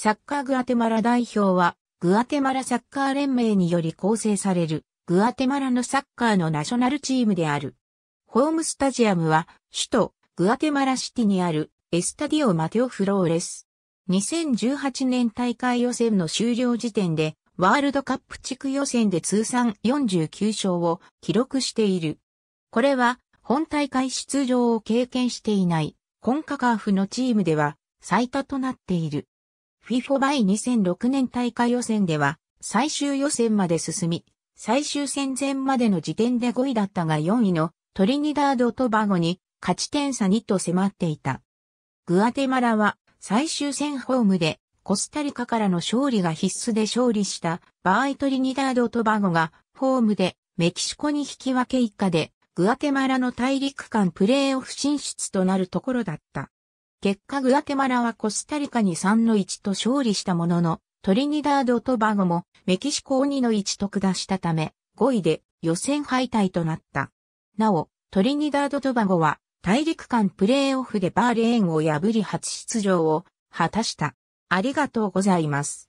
サッカーグアテマラ代表は、グアテマラサッカー連盟により構成される、グアテマラのサッカーのナショナルチームである。ホームスタジアムは、首都、グアテマラシティにある、エスタディオ・マテオ・フローレス。2018年大会予選の終了時点で、ワールドカップ地区予選で通算49勝を記録している。これは、本大会出場を経験していない、コンカカーフのチームでは、最多となっている。f i f ォバイ2006年大会予選では最終予選まで進み、最終戦前までの時点で5位だったが4位のトリニダード・トバゴに勝ち点差2と迫っていた。グアテマラは最終戦ホームでコスタリカからの勝利が必須で勝利したバーイ・トリニダード・トバゴがホームでメキシコに引き分け以下でグアテマラの大陸間プレーオフ進出となるところだった。結果グアテマラはコスタリカに3の1と勝利したものの、トリニダード・トバゴもメキシコを2の1と下したため、5位で予選敗退となった。なお、トリニダード・トバゴは大陸間プレーオフでバーレーンを破り初出場を果たした。ありがとうございます。